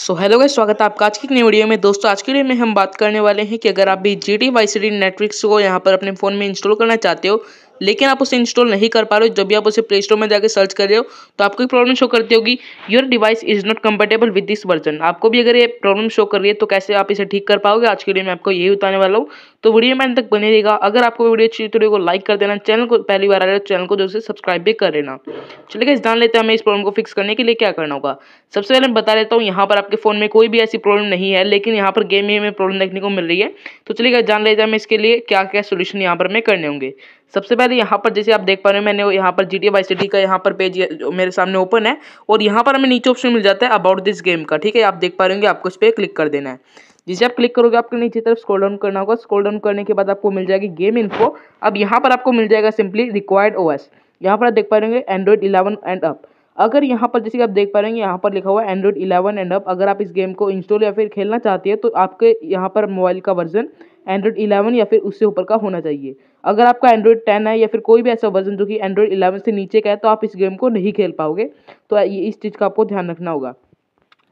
so hello guys स्वागत है आपका आज की एक नई वीडियो में दोस्तों आज की वीडियो में हम बात करने वाले हैं कि अगर आप भी G T Y C D Netflix को यहाँ पर अपने फ़ोन में इंस्टॉल करना चाहते हो लेकिन आप उसे इंस्टॉल नहीं कर पा रहे हो जब भी आप उसे प्ले स्टोर में जाकर सर्च कर रहे हो तो आपको एक प्रॉब्लम शो करती होगी your device is not compatible with this version आपको भी अगर ये प्रॉब्लम शो कर रही है तो कैसे आप इसे ठीक कर पाओगे आज के लिए मैं आपको यही बताने वाला हूँ तो वीडियो में तक बने रहेगा अगर आपको वीडियो अच्छी तो वीडियो को लाइक कर देना चैनल को पहली बार आ रहा है चैनल को जो से सब्सक्राइब भी कर लेना चलिए जान लेते हैं हमें इस प्रॉब्लम को फिक्स करने के लिए क्या करना होगा सबसे पहले मैं बता देता हूँ यहाँ पर आपके फोन में कोई भी ऐसी प्रॉब्लम नहीं है लेकिन यहाँ पर गेम में प्रॉब्लम देखने को मिल रही है तो चलिए जान लेते हैं हमें इसके लिए क्या क्या सोल्यूशन यहाँ पर मैं करने होंगे सबसे पहले यहाँ पर जैसे आप देख पा रहे हो मैंने यहाँ पर जी टी वाई सिटी का यहाँ पर पेज मेरे सामने ओपन है और यहाँ पर हमें नीचे ऑप्शन मिल जाता है अबाउट दिस गेम का ठीक है आप देख पा रहे होंगे आपको इस पर क्लिक कर देना है जिसे आप क्लिक करोगे आपको नीचे तरफ स्क्रॉल डाउन करना होगा स्क्रॉल डाउन करने के बाद आपको मिल जाएगी गेम इन्फो अब यहाँ पर आपको मिल जाएगा सिंपली रिक्वायर्ड एस यहाँ पर आप देख पा रहे होंगे एंड्रॉइड इलेवन एंड अप अगर यहाँ पर जैसे कि आप देख पा रहे हैं यहाँ पर लिखा हुआ है एंड्रॉइड इलेवन एंड अप अगर आप इस गेम को इंस्टॉल या फिर खेलना चाहते हैं तो आपके यहाँ पर मोबाइल का वर्जन एंड्रॉइड इलेवन या फिर उससे ऊपर का होना चाहिए अगर आपका एंड्रॉइड टेन है या फिर कोई भी ऐसा वर्जन जो कि एंड्रॉइड इलेवन से नीचे का है तो आप इस गेम को नहीं खेल पाओगे तो इस चीज़ का आपको ध्यान रखना होगा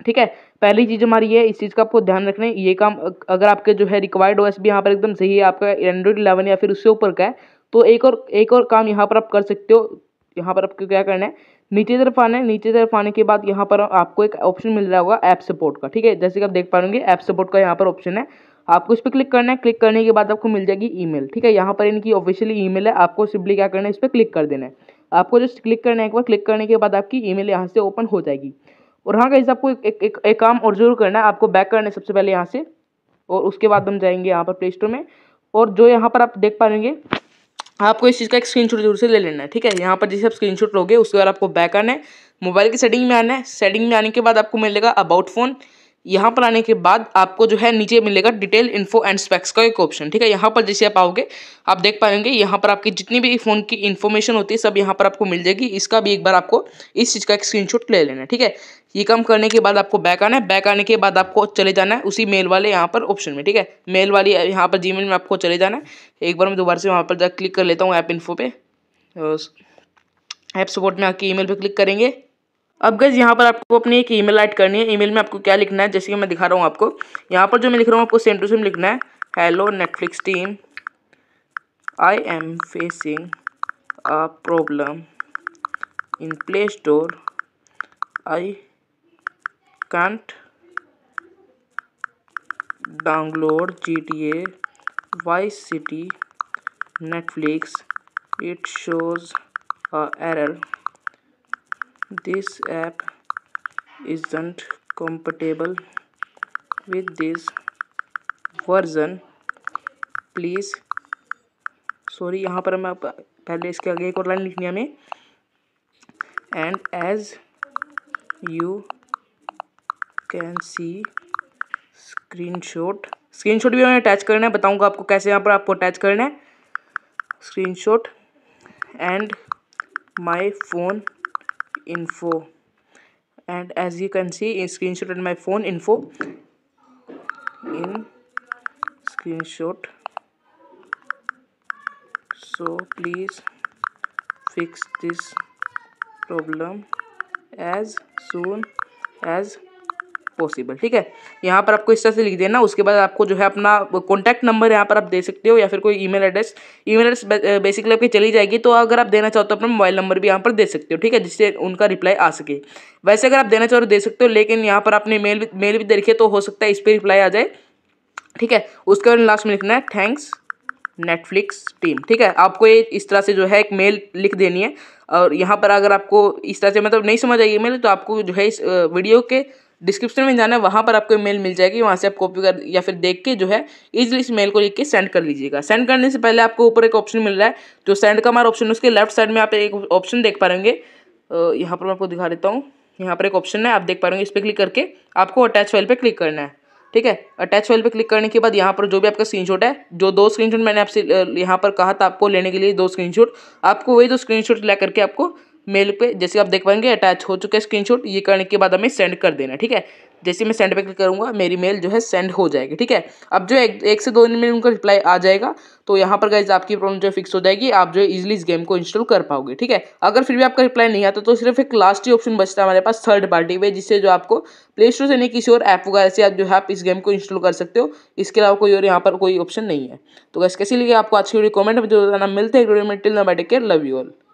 ठीक है पहली चीज़ हमारी ये इस चीज़ का आपको ध्यान रखना है ये काम अगर आपके जो है रिक्वायर्ड ओएस भी यहाँ पर एकदम सही है आपका एंड्रॉइड इलेवन या फिर उससे ऊपर का है तो एक और एक और काम यहाँ पर आप कर सकते हो यहाँ पर आपको क्या करना है नीचे तरफ आना है नीचे तरफ आने के बाद यहाँ पर आपको एक ऑप्शन मिल रहा होगा ऐप सपोर्ट का ठीक है जैसे कि आप देख पा रहे ऐप सपोर्ट का यहाँ पर ऑप्शन है आपको इस पर क्लिक करना है क्लिक करने के बाद आपको मिल जाएगी ईमेल ठीक है यहाँ पर इनकी ऑफिशियली ईमेल है आपको सिंपली क्या करना है इस पर क्लिक कर देना है आपको जस्ट क्लिक करना है एक बार क्लिक करने के बाद आपकी ईमेल यहाँ से ओपन हो जाएगी और हाँ गाइज आपको एक एक, एक काम और जरूर करना है आपको बैक करना है सबसे पहले यहाँ से और उसके बाद हम जाएंगे यहाँ पर प्ले स्टोर में और जो यहाँ पर आप देख पाएंगे आपको इस चीज़ का एक स्क्रीनशॉट जरूर से ले लेना है ठीक है यहाँ पर जैसे आप स्क्रीनशॉट लोगे उसके बाद आपको बैक आना है मोबाइल की सेटिंग में आना है सेटिंग में आने के बाद आपको मिलेगा अबाउट फ़ोन यहाँ पर आने के बाद आपको जो है नीचे मिलेगा डिटेल इन्फो एंड स्पेक्स का एक ऑप्शन ठीक है यहाँ पर जैसे आप आओगे आप देख पाएंगे यहाँ पर आपकी जितनी भी फ़ोन की इन्फॉर्मेशन होती है सब यहाँ पर आपको मिल जाएगी इसका भी एक बार आपको इस चीज़ का एक स्क्रीनशॉट ले लेना है ठीक है ये काम करने के बाद आपको बैक आना है बैक आने के बाद आपको चले जाना है उसी मेल वाले यहाँ पर ऑप्शन में ठीक है मेल वाली यहाँ पर जी में आपको चले जाना है एक बार मैं दोबारा से वहाँ पर जाकर क्लिक कर लेता हूँ ऐप इन्फो पे ऐप सपोर्ट में आपकी ई मेल क्लिक करेंगे अब गज यहाँ पर आपको अपनी एक ईमेल ऐड करनी है ईमेल में आपको क्या लिखना है जैसे कि मैं दिखा रहा हूँ आपको यहाँ पर जो मैं लिख रहा हूँ आपको सेम टू सेम लिखना है hello Netflix team I am facing a problem in Play Store I G T A Y city Netflix it shows a error this app isn't compatible with this version please sorry यहाँ पर हमें पहले इसके आगे एक और line लिखनी है हमें and as you can see screenshot screenshot भी हमें अटैच करना है बताऊंगा आपको कैसे यहाँ पर आपको अटैच करना है screenshot and my phone info and as you can see in screenshot in my phone info in screenshot so please fix this problem as soon as possible ठीक है यहाँ पर आपको इस तरह से लिख देना उसके बाद आपको जो है अपना कॉन्टैक्ट नंबर यहाँ पर आप दे सकते हो या फिर कोई email address email address basically आपकी चली जाएगी तो अगर आप देना चाहो तो अपना मोबाइल नंबर भी यहाँ पर दे सकते हो ठीक है जिससे उनका रिप्लाई आ सके वैसे अगर आप देना चाहो तो दे सकते हो लेकिन यहाँ पर आपने मेल भी मेल भी देखे तो हो सकता है इस पर रिप्लाई आ जाए ठीक है उसके बाद लास्ट में लिखना है थैंक्स नेटफ्लिक्स टीम ठीक है आपको ये इस तरह से जो है एक मेल लिख देनी है और यहाँ पर अगर आपको इस तरह से मतलब नहीं समझ आई मेल तो आपको जो है इस वीडियो के डिस्क्रिप्शन में जाना है वहाँ पर आपको मेल मिल जाएगी वहाँ से आप कॉपी कर या फिर देख के जो है इजिली इस मेल को लिख के सेंड कर लीजिएगा सेंड करने से पहले आपको ऊपर एक ऑप्शन मिल रहा है जो सेंड का हमारा ऑप्शन उसके लेफ्ट साइड में आप एक ऑप्शन देख पाएंगे यहाँ पर मैं आपको दिखा देता हूँ यहाँ पर एक ऑप्शन है आप देख पाएंगे इस पर क्लिक करके आपको अटैच फाइल पर क्लिक करना है ठीक है अटैच वेल पे क्लिक करने के बाद यहाँ पर जो भी आपका स्क्रीनशॉट है जो दो स्क्रीनशॉट मैंने आपसे यहाँ पर कहा था आपको लेने के लिए दो स्क्रीनशॉट आपको वही दो स्क्रीनशॉट ला करके आपको मेल पे जैसे आप देख पाएंगे अटैच हो चुका है स्क्रीनशॉट ये करने के बाद हमें सेंड कर देना ठीक है जैसे मैं सेंड पे क्लिक करूँगा मेरी मेल जो है सेंड हो जाएगी ठीक है अब जो एक, एक से दो दिन में उनका रिप्लाई आ जाएगा तो यहाँ पर गाइज आपकी प्रॉब्लम जो है फिक्स हो जाएगी आप जो है इस गेम को इंस्टॉल कर पाओगे ठीक है अगर फिर भी आपका रिप्लाई नहीं आता तो सिर्फ एक लास्ट ही ऑप्शन बचता है हमारे पास थर्ड पार्टी पे जिससे जो आपको प्ले स्टोर से नहीं किसी और ऐप वगैरह से आप जो है आप इस गेम को इंस्टॉल कर सकते हो इसके अलावा कोई और यहाँ पर कोई ऑप्शन नहीं है तो गैस कैसी लिए आपको अच्छी रिकॉमेंट जो मिलते हैं टिल ना लव यू ऑल